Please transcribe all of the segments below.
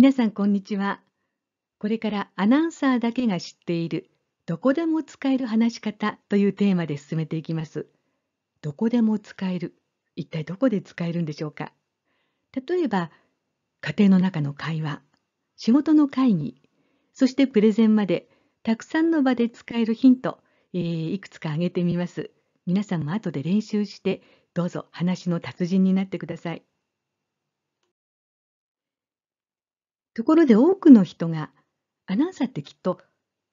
皆さんこんにちはこれからアナウンサーだけが知っているどこでも使える話し方というテーマで進めていきますどこでも使える一体どこで使えるんでしょうか例えば家庭の中の会話仕事の会議そしてプレゼンまでたくさんの場で使えるヒント、えー、いくつか挙げてみます皆さんも後で練習してどうぞ話の達人になってくださいところで多くの人が、アナウンサーってきっと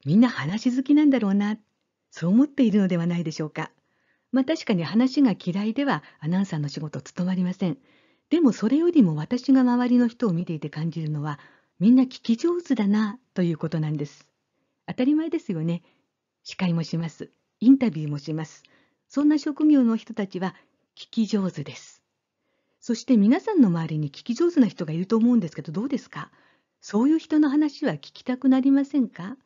みんな話好きなんだろうな、そう思っているのではないでしょうか。まあ確かに話が嫌いではアナウンサーの仕事務まりません。でもそれよりも私が周りの人を見ていて感じるのは、みんな聞き上手だなということなんです。当たり前ですよね。司会もします。インタビューもします。そんな職業の人たちは聞き上手です。そして皆さんの周りに聞き上手な人がいると思うんですけど、どうですかそういう人の話は聞きたくなりませんか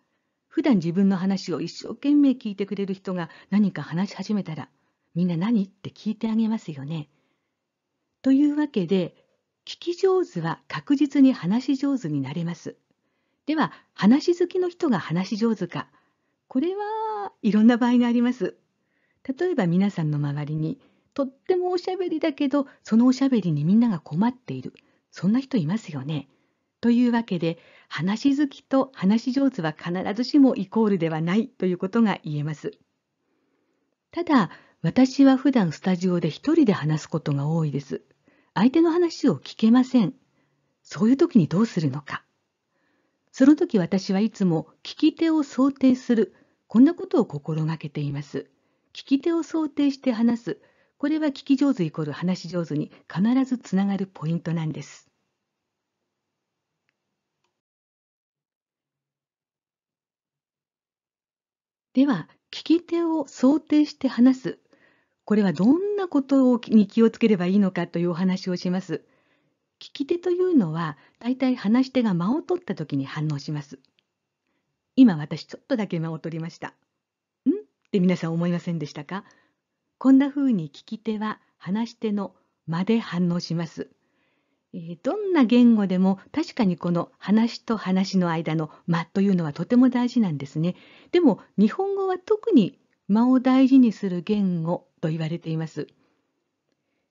普段自分の話を一生懸命聞いてくれる人が何か話し始めたら、みんな何って聞いてあげますよね。というわけで、聞き上手は確実に話し上手になれます。では、話好きの人が話し上手か。これはいろんな場合があります。例えば皆さんの周りに、とってもおしゃべりだけど、そのおしゃべりにみんなが困っている。そんな人いますよね。というわけで、話好きと話し上手は必ずしもイコールではないということが言えます。ただ、私は普段スタジオで一人で話すことが多いです。相手の話を聞けません。そういう時にどうするのか。その時私はいつも聞き手を想定する。こんなことを心がけています。聞き手を想定して話す。これは聞き上手イコール話し上手に必ずつながるポイントなんです。では、聞き手を想定して話す。これはどんなことに気をつければいいのかというお話をします。聞き手というのは、だいたい話し手が間を取った時に反応します。今私ちょっとだけ間を取りました。んって皆さん思いませんでしたかこんな風に聞き手は話し手の間で反応します。どんな言語でも確かにこの話と話の間の間というのはとても大事なんですね。でも日本語は特に間を大事にする言語と言われています。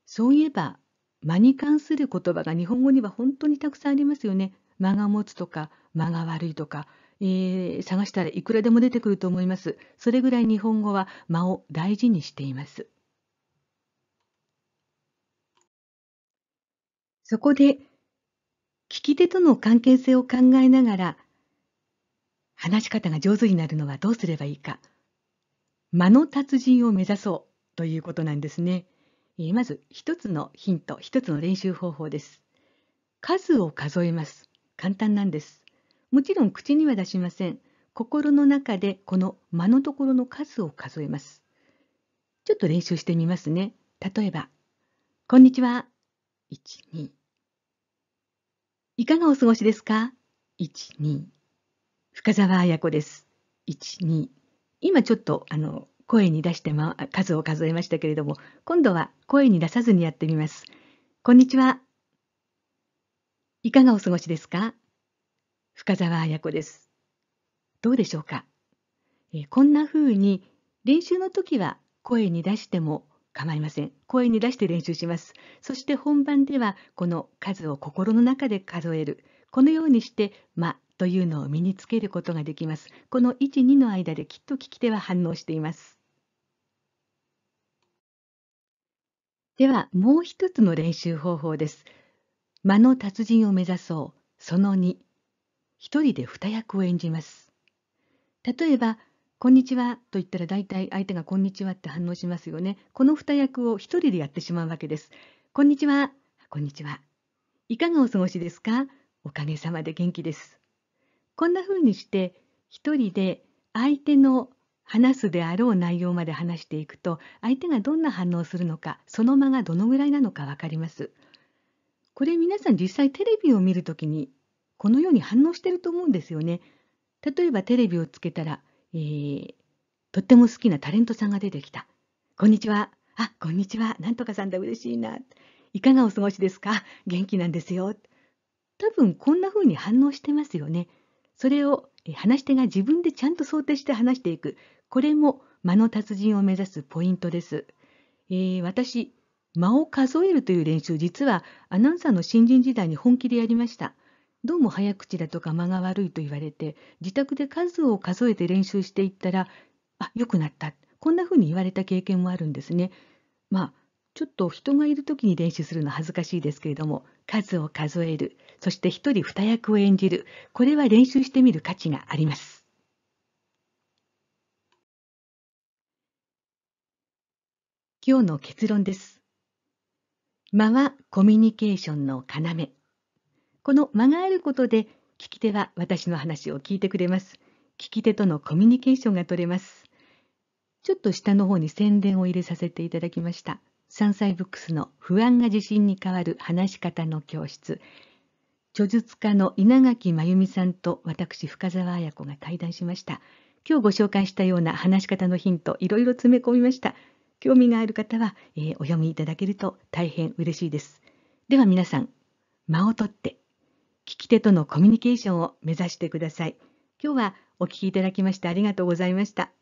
そういえば間に関する言葉が日本語には本当にたくさんありますよね。間が持つとか間が悪いとか、えー、探したらいくらでも出てくると思います。それぐらい日本語は間を大事にしています。そこで、聞き手との関係性を考えながら、話し方が上手になるのはどうすればいいか、間の達人を目指そうということなんですね。えまず、一つのヒント、一つの練習方法です。数を数えます。簡単なんです。もちろん口には出しません。心の中でこの間のところの数を数えます。ちょっと練習してみますね。例えば、こんにちは。1、2、いかがお過ごしですか ?12。深澤彩子です。12。今ちょっとあの声に出して、ま、数を数えましたけれども、今度は声に出さずにやってみます。こんにちは。いかがお過ごしですか深澤彩子です。どうでしょうか、えこんな風に練習の時は声に出しても構いません。声に出して練習します。そして本番ではこの数を心の中で数える。このようにして「ま」というのを身につけることができます。この1、2の間できっと聞き手は反応しています。ではもう一つの練習方法です。間の達人を目指そう。その2。一人で二役を演じます。例えばこんにちはと言ったら大体相手がこんにちはって反応しますよね。この二役を一人でやってしまうわけです。こんにちは、こんにちは。いかがお過ごしですかおかげさまで元気です。こんな風にして一人で相手の話すであろう内容まで話していくと相手がどんな反応するのかその間がどのぐらいなのかわかります。これ皆さん実際テレビを見るときにこのように反応してると思うんですよね。例えばテレビをつけたらえー、とっても好きなタレントさんが出てきた。こんにちは。あ、こんにちは。なんとかさんだ。嬉しいな。いかがお過ごしですか元気なんですよ。多分こんな風に反応してますよね。それを話し手が自分でちゃんと想定して話していく。これも間の達人を目指すポイントです。えー、私、間を数えるという練習、実はアナウンサーの新人時代に本気でやりました。どうも早口だとか間が悪いと言われて自宅で数を数えて練習していったらあ良くなったこんな風に言われた経験もあるんですね。まあちょっと人がいる時に練習するのは恥ずかしいですけれども数を数えるそして一人二役を演じるこれは練習してみる価値があります。今日の結論です。間はコミュニケーションの要。この間があることで、聞き手は私の話を聞いてくれます。聞き手とのコミュニケーションが取れます。ちょっと下の方に宣伝を入れさせていただきました。山菜ブックスの不安が自信に変わる話し方の教室。著述家の稲垣真由美さんと私深澤彩子が対談しました。今日ご紹介したような話し方のヒント、いろいろ詰め込みました。興味がある方は、えー、お読みいただけると大変嬉しいです。では皆さん、間を取って聞き手とのコミュニケーションを目指してください。今日はお聞きいただきましてありがとうございました。